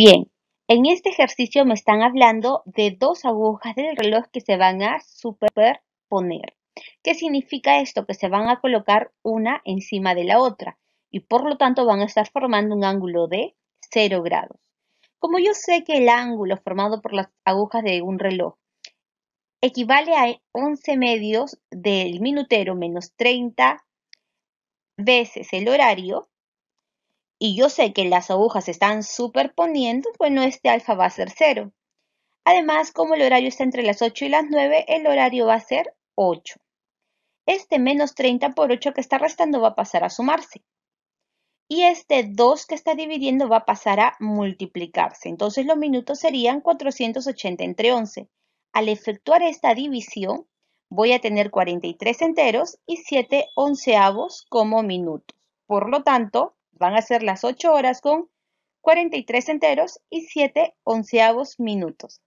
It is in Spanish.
Bien, en este ejercicio me están hablando de dos agujas del reloj que se van a superponer. ¿Qué significa esto? Que se van a colocar una encima de la otra y por lo tanto van a estar formando un ángulo de 0 grados. Como yo sé que el ángulo formado por las agujas de un reloj equivale a 11 medios del minutero menos 30 veces el horario, y yo sé que las agujas se están superponiendo, bueno, pues este alfa va a ser 0. Además, como el horario está entre las 8 y las 9, el horario va a ser 8. Este menos 30 por 8 que está restando va a pasar a sumarse. Y este 2 que está dividiendo va a pasar a multiplicarse. Entonces los minutos serían 480 entre 11. Al efectuar esta división, voy a tener 43 enteros y 7 onceavos como minutos. Por lo tanto, Van a ser las 8 horas con 43 enteros y 7 onceavos minutos.